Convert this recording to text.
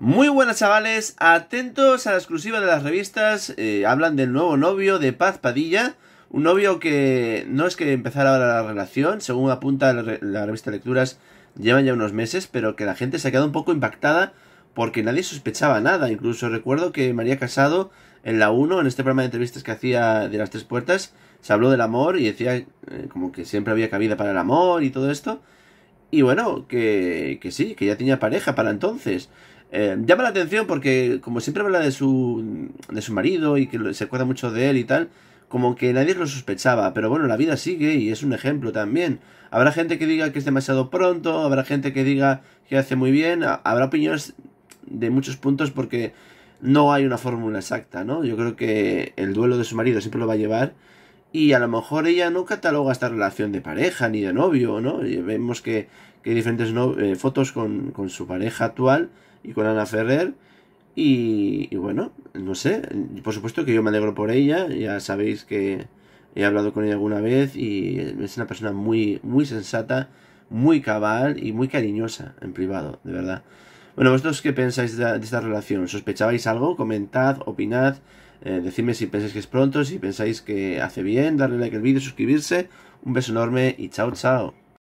Muy buenas chavales, atentos a la exclusiva de las revistas, eh, hablan del nuevo novio de Paz Padilla, un novio que no es que empezara ahora la relación, según apunta la, revista Lecturas, llevan ya unos meses, pero que la gente se ha quedado un poco impactada porque nadie sospechaba nada, incluso recuerdo que María Casado en la 1, en este programa de entrevistas que hacía de las tres puertas, se habló del amor y decía eh, como que siempre había cabida para el amor y todo esto. Y bueno, que, que sí, que ya tenía pareja para entonces. Eh, llama la atención porque, como siempre habla de su, de su marido y que se acuerda mucho de él y tal, como que nadie lo sospechaba. Pero bueno, la vida sigue y es un ejemplo también. Habrá gente que diga que es demasiado pronto, habrá gente que diga que hace muy bien, habrá opiniones de muchos puntos porque no hay una fórmula exacta, ¿no? Yo creo que el duelo de su marido siempre lo va a llevar y a lo mejor ella no cataloga esta relación de pareja ni de novio, ¿no? vemos que, hay diferentes eh, fotos con, su pareja actual y con Ana Ferrer. Y, bueno, no sé, por supuesto que yo me alegro por ella, ya sabéis que he hablado con ella alguna vez y es una persona muy, muy sensata, muy cabal y muy cariñosa en privado, de verdad. Bueno, vosotros qué pensáis de esta relación? ¿Sospechabais algo? Comentad, opinad. Eh, decidme si pensáis que es pronto, si pensáis que hace bien, darle like al vídeo, suscribirse. Un beso enorme y chao, chao.